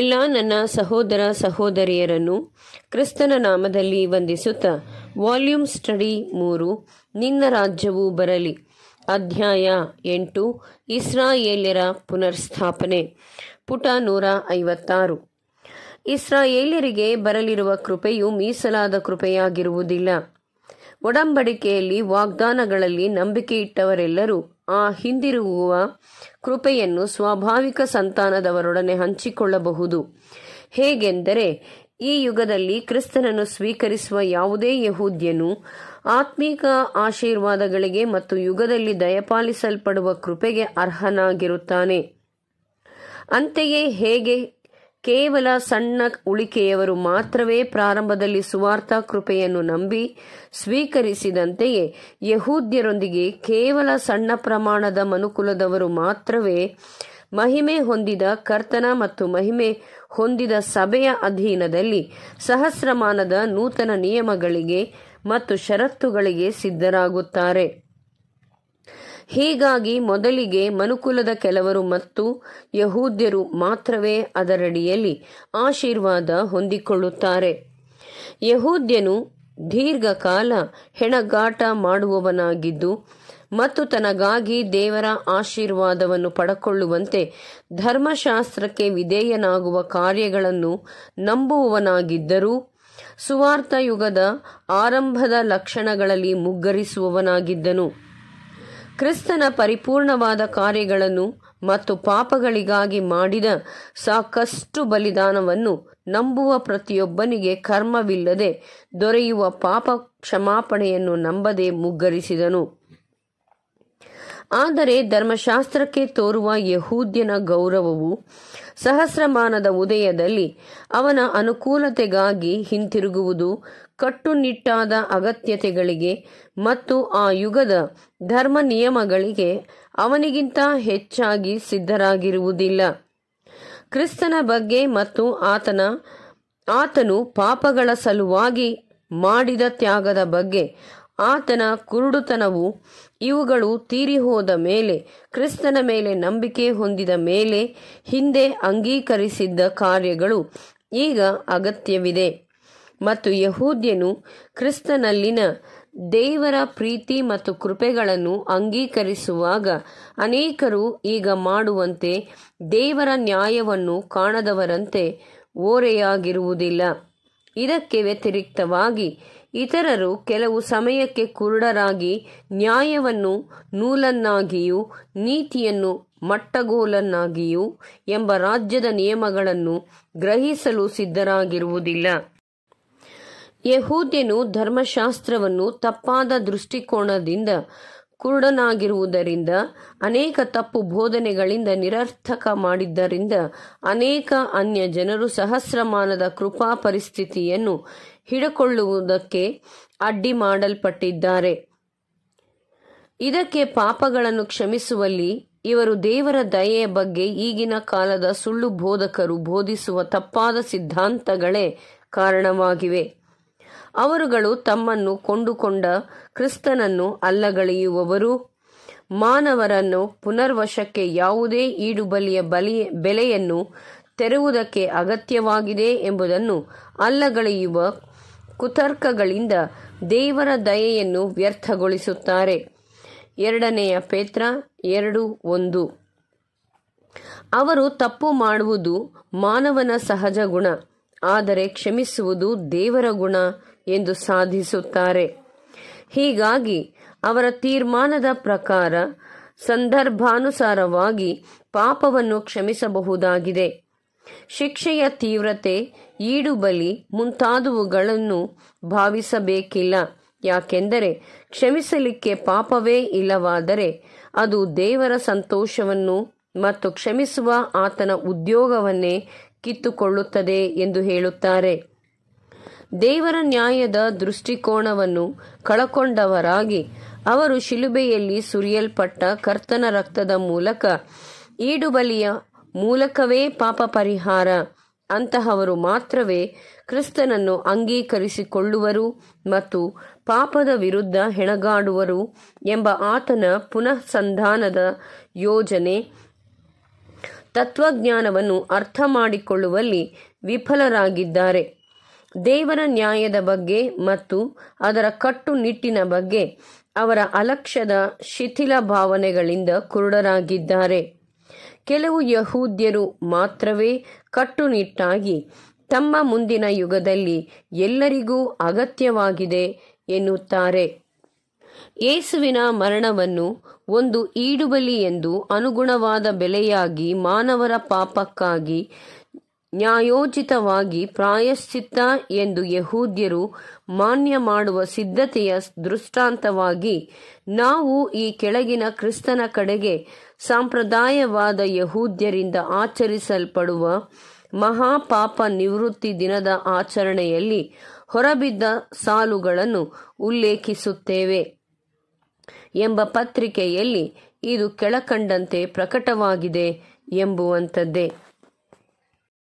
ಎಲ್ಲ ನನ್ನ ಸಹೋದರ ಸಹೋದರಿಯರನ್ನು ಕ್ರಿಸ್ತನ ನಾಮದಲ್ಲಿ ವಂದಿಸುತ್ತ ವಾಲ್ಯೂಮ್ ಸ್ಟಡಿ ಮೂರು ನಿನ್ನ ರಾಜ್ಯವು ಬರಲಿ ಅಧ್ಯಾಯ ಎಂಟು ಇಸ್ರಾಯೇಲ್ಯರ ಪುನರ್ಸ್ಥಾಪನೆ ಪುಟ ನೂರ ಐವತ್ತಾರು ಇಸ್ರಾಯೇಲ್ಯರಿಗೆ ಬರಲಿರುವ ಕೃಪೆಯು ಮೀಸಲಾದ ಕೃಪೆಯಾಗಿರುವುದಿಲ್ಲ ಒಡಂಬಡಿಕೆಯಲ್ಲಿ ವಾಗ್ದಾನಗಳಲ್ಲಿ ನಂಬಿಕೆ ಇಟ್ಟವರೆಲ್ಲರೂ ಆ ಹಿಂದಿರುಗುವ ಕೃಪೆಯನ್ನು ಸ್ವಾಭಾವಿಕ ಸಂತಾನದವರೊಡನೆ ಹಂಚಿಕೊಳ್ಳಬಹುದು ಹೇಗೆಂದರೆ ಈ ಯುಗದಲ್ಲಿ ಕ್ರಿಸ್ತನನ್ನು ಸ್ವೀಕರಿಸುವ ಯಾವುದೇ ಯಹೂದ್ಯನು ಆತ್ಮೀಕ ಆಶೀರ್ವಾದಗಳಿಗೆ ಮತ್ತು ಯುಗದಲ್ಲಿ ದಯಪಾಲಿಸಲ್ಪಡುವ ಕೃಪೆಗೆ ಅರ್ಹನಾಗಿರುತ್ತಾನೆ ಅಂತೆಯೇ ಹೇಗೆ ಕೇವಲ ಸಣ್ಣ ಉಳಿಕೆಯವರು ಮಾತ್ರವೇ ಪ್ರಾರಂಭದಲ್ಲಿ ಸುವಾರ್ಥ ಕೃಪೆಯನ್ನು ನಂಬಿ ಸ್ವೀಕರಿಸಿದಂತೆಯೇ ಯಹೂದ್ಯರೊಂದಿಗೆ ಕೇವಲ ಸಣ್ಣ ಪ್ರಮಾಣದ ಮನುಕುಲದವರು ಮಾತ್ರವೇ ಮಹಿಮೆ ಹೊಂದಿದ ಕರ್ತನ ಮತ್ತು ಮಹಿಮೆ ಹೊಂದಿದ ಸಭೆಯ ಅಧೀನದಲ್ಲಿ ಸಹಸ್ರಮಾನದ ನೂತನ ನಿಯಮಗಳಿಗೆ ಮತ್ತು ಷರತ್ತುಗಳಿಗೆ ಸಿದ್ಧರಾಗುತ್ತಾರೆ ಹೀಗಾಗಿ ಮೊದಲಿಗೆ ಮನುಕುಲದ ಕೆಲವರು ಮತ್ತು ಯಹೂದ್ಯರು ಮಾತ್ರವೇ ಅದರಡಿಯಲ್ಲಿ ಆಶೀರ್ವಾದ ಹೊಂದಿಕೊಳ್ಳುತ್ತಾರೆ ಯಹೂದ್ಯನು ದೀರ್ಘಕಾಲ ಹೆಣಗಾಟ ಮಾಡುವವನಾಗಿದ್ದು ಮತ್ತು ತನಗಾಗಿ ದೇವರ ಆಶೀರ್ವಾದವನ್ನು ಪಡಕೊಳ್ಳುವಂತೆ ಧರ್ಮಶಾಸ್ತ್ರಕ್ಕೆ ವಿಧೇಯನಾಗುವ ಕಾರ್ಯಗಳನ್ನು ನಂಬುವವನಾಗಿದ್ದರೂ ಸುವಾರ್ಥ ಯುಗದ ಆರಂಭದ ಲಕ್ಷಣಗಳಲ್ಲಿ ಮುಗ್ಗರಿಸುವವನಾಗಿದ್ದನು ಕ್ರಿಸ್ತನ ಪರಿಪೂರ್ಣವಾದ ಕಾರ್ಯಗಳನ್ನು ಮತ್ತು ಪಾಪಗಳಿಗಾಗಿ ಮಾಡಿದ ಸಾಕಷ್ಟು ಬಲಿದಾನವನ್ನು ನಂಬುವ ಪ್ರತಿಯೊಬ್ಬನಿಗೆ ಕರ್ಮವಿಲ್ಲದೆ ದೊರೆಯುವ ಪಾಪ ಕ್ಷಮಾಪಣೆಯನ್ನು ನಂಬದೆ ಮುಗ್ಗರಿಸಿದನು ಆದರೆ ಧರ್ಮಶಾಸ್ತ್ರಕ್ಕೆ ತೋರುವ ಯಹೂದ್ಯನ ಗೌರವವು ಸಹಸ್ರಮಾನದ ಉದಯದಲ್ಲಿ ಅವನ ಅನುಕೂಲತೆಗಾಗಿ ಹಿಂತಿರುಗುವುದು ಕಟ್ಟುನಿಟ್ಟಾದ ಅಗತ್ಯತೆಗಳಿಗೆ ಮತ್ತು ಆ ಯುಗದ ಧರ್ಮ ನಿಯಮಗಳಿಗೆ ಅವನಿಗಿಂತ ಹೆಚ್ಚಾಗಿ ಸಿದ್ಧರಾಗಿರುವುದಿಲ್ಲ ಕ್ರಿಸ್ತನ ಬಗ್ಗೆ ಮತ್ತು ಆತನ ಆತನು ಪಾಪಗಳ ಸಲುವಾಗಿ ಮಾಡಿದ ತ್ಯಾಗದ ಬಗ್ಗೆ ಆತನ ಕುರುಡುತನವು ಇವುಗಳು ತೀರಿಹೋದ ಮೇಲೆ ಕ್ರಿಸ್ತನ ಮೇಲೆ ನಂಬಿಕೆ ಹೊಂದಿದ ಮೇಲೆ ಹಿಂದೆ ಅಂಗೀಕರಿಸಿದ್ದ ಕಾರ್ಯಗಳು ಈಗ ಅಗತ್ಯವಿದೆ ಮತ್ತು ಯಹೂದ್ಯನು ಕ್ರಿಸ್ತನಲ್ಲಿನ ದೇವರ ಪ್ರೀತಿ ಮತ್ತು ಕೃಪೆಗಳನ್ನು ಅಂಗೀಕರಿಸುವಾಗ ಅನೇಕರು ಈಗ ಮಾಡುವಂತೆ ದೇವರ ನ್ಯಾಯವನ್ನು ಕಾಣದವರಂತೆ ಓರೆಯಾಗಿರುವುದಿಲ್ಲ ಇದಕ್ಕೆ ವ್ಯತಿರಿಕ್ತವಾಗಿ ಇತರರು ಕೆಲವು ಸಮಯಕ್ಕೆ ಕುರುಡರಾಗಿ ನ್ಯಾಯವನ್ನು ನೂಲನ್ನಾಗಿಯೂ ನೀತಿಯನ್ನು ಮಟ್ಟಗೋಲನ್ನಾಗಿಯೂ ಎಂಬ ರಾಜ್ಯದ ನಿಯಮಗಳನ್ನು ಗ್ರಹಿಸಲು ಸಿದ್ಧರಾಗಿರುವುದಿಲ್ಲ ಯಹೂದ್ಯನು ಧರ್ಮಶಾಸ್ತ್ರವನ್ನು ತಪ್ಪಾದ ದೃಷ್ಟಿಕೋನದಿಂದ ಕುರುಡನಾಗಿರುವುದರಿಂದ ಅನೇಕ ತಪ್ಪು ಬೋಧನೆಗಳಿಂದ ನಿರರ್ಥಕ ಮಾಡಿದ್ದರಿಂದ ಅನೇಕ ಅನ್ಯ ಜನರು ಸಹಸ್ರಮಾನದ ಕೃಪಾ ಪರಿಸ್ಥಿತಿಯನ್ನು ಹಿಡಕೊಳ್ಳುವುದಕ್ಕೆ ಅಡ್ಡಿ ಮಾಡಲ್ಪಟ್ಟಿದ್ದಾರೆ ಇದಕ್ಕೆ ಪಾಪಗಳನ್ನು ಕ್ಷಮಿಸುವಲ್ಲಿ ಇವರು ದೇವರ ದಯೆಯ ಬಗ್ಗೆ ಈಗಿನ ಕಾಲದ ಸುಳ್ಳು ಬೋಧಕರು ಬೋಧಿಸುವ ತಪ್ಪಾದ ಸಿದ್ಧಾಂತಗಳೇ ಕಾರಣವಾಗಿವೆ ಅವರುಗಳು ತಮ್ಮನ್ನು ಕೊಂಡುಕೊಂಡ ಕ್ರಿಸ್ತನನ್ನು ಅಲ್ಲಗಳೆಯುವವರು ಮಾನವರನ್ನು ಪುನರ್ವಶಕ್ಕೆ ಯಾವುದೇ ಈಡುಬಲಿಯ ಬಲಿ ಬೆಲೆಯನ್ನು ತೆರುವುದಕ್ಕೆ ಅಗತ್ಯವಾಗಿದೆ ಎಂಬುದನ್ನು ಅಲ್ಲಗಳೆಯುವ ಕುತರ್ಕಗಳಿಂದ ದೇವರ ದಯೆಯನ್ನು ವ್ಯರ್ಥಗೊಳಿಸುತ್ತಾರೆ ಎರಡನೆಯ ಪೇತ್ರ ಎರಡು ಒಂದು ಅವರು ತಪ್ಪು ಮಾಡುವುದು ಮಾನವನ ಸಹಜ ಗುಣ ಆದರೆ ಕ್ಷಮಿಸುವುದು ದೇವರ ಗುಣ ಎಂದು ಸಾಧಿಸುತ್ತಾರೆ ಹೀಗಾಗಿ ಅವರ ತೀರ್ಮಾನದ ಪ್ರಕಾರ ಸಂದರ್ಭಾನುಸಾರವಾಗಿ ಪಾಪವನ್ನು ಕ್ಷಮಿಸಬಹುದಾಗಿದೆ ಶಿಕ್ಷೆಯ ತೀವ್ರತೆ ಈಡುಬಲಿ ಮುಂತಾದವುಗಳನ್ನು ಭಾವಿಸಬೇಕಿಲ್ಲ ಯಾಕೆಂದರೆ ಕ್ಷಮಿಸಲಿಕ್ಕೆ ಪಾಪವೇ ಇಲ್ಲವಾದರೆ ಅದು ದೇವರ ಸಂತೋಷವನ್ನು ಮತ್ತು ಕ್ಷಮಿಸುವ ಆತನ ಉದ್ಯೋಗವನ್ನೇ ಕಿತ್ತುಕೊಳ್ಳುತ್ತದೆ ಎಂದು ಹೇಳುತ್ತಾರೆ ದೇವರ ನ್ಯಾಯದ ದೃಷ್ಟಿಕೋನವನ್ನು ಕಳಕೊಂಡವರಾಗಿ ಅವರು ಶಿಲುಬೆಯಲ್ಲಿ ಸುರಿಯಲ್ಪಟ್ಟ ಕರ್ತನ ರಕ್ತದ ಮೂಲಕ ಈಡುಬಲಿಯ ಮೂಲಕವೇ ಪಾಪ ಪರಿಹಾರ ಅಂತಹವರು ಮಾತ್ರವೇ ಕ್ರಿಸ್ತನನ್ನು ಅಂಗೀಕರಿಸಿಕೊಳ್ಳುವರು ಮತ್ತು ಪಾಪದ ವಿರುದ್ಧ ಹೆಣಗಾಡುವರು ಎಂಬ ಆತನ ಪುನಃಸಂಧಾನದ ಯೋಜನೆ ತತ್ವಜ್ಞಾನವನ್ನು ಅರ್ಥ ಮಾಡಿಕೊಳ್ಳುವಲ್ಲಿ ವಿಫಲರಾಗಿದ್ದಾರೆ ದೇವರ ನ್ಯಾಯದ ಬಗ್ಗೆ ಮತ್ತು ಅದರ ಕಟ್ಟುನಿಟ್ಟಿನ ಬಗ್ಗೆ ಅವರ ಅಲಕ್ಷ್ಯದ ಶಿಥಿಲ ಭಾವನೆಗಳಿಂದ ಕುರುಡರಾಗಿದ್ದಾರೆ ಕೆಲವು ಯಹೂದ್ಯರು ಮಾತ್ರವೇ ಕಟ್ಟುನಿಟ್ಟಾಗಿ ತಮ್ಮ ಮುಂದಿನ ಯುಗದಲ್ಲಿ ಎಲ್ಲರಿಗೂ ಅಗತ್ಯವಾಗಿದೆ ಎನ್ನುತ್ತಾರೆ ಯೇಸುವಿನ ಮರಣವನ್ನು ಒಂದು ಈಡುಬಲಿ ಎಂದು ಅನುಗುಣವಾದ ಬೆಲೆಯಾಗಿ ಮಾನವರ ಪಾಪಕ್ಕಾಗಿ ನ್ಯಾಯೋಚಿತವಾಗಿ ಪ್ರಾಯಶ್ಚಿತ್ತ ಎಂದು ಯಹೂದ್ಯರು ಮಾನ್ಯ ಮಾಡುವ ಸಿದ್ಧತೆಯ ದೃಷ್ಟಾಂತವಾಗಿ ನಾವು ಈ ಕೆಳಗಿನ ಕ್ರಿಸ್ತನ ಕಡೆಗೆ ಸಾಂಪ್ರದಾಯವಾದ ಯಹೂದ್ಯರಿಂದ ಆಚರಿಸಲ್ಪಡುವ ಮಹಾಪಾಪ ನಿವೃತ್ತಿ ದಿನದ ಆಚರಣೆಯಲ್ಲಿ ಹೊರಬಿದ್ದ ಸಾಲುಗಳನ್ನು ಉಲ್ಲೇಖಿಸುತ್ತೇವೆ ಎಂಬ ಪತ್ರಿಕೆಯಲ್ಲಿ ಇದು ಕೆಳಕಂಡಂತೆ ಪ್ರಕಟವಾಗಿದೆ ಎಂಬುವಂಥದ್ದೇ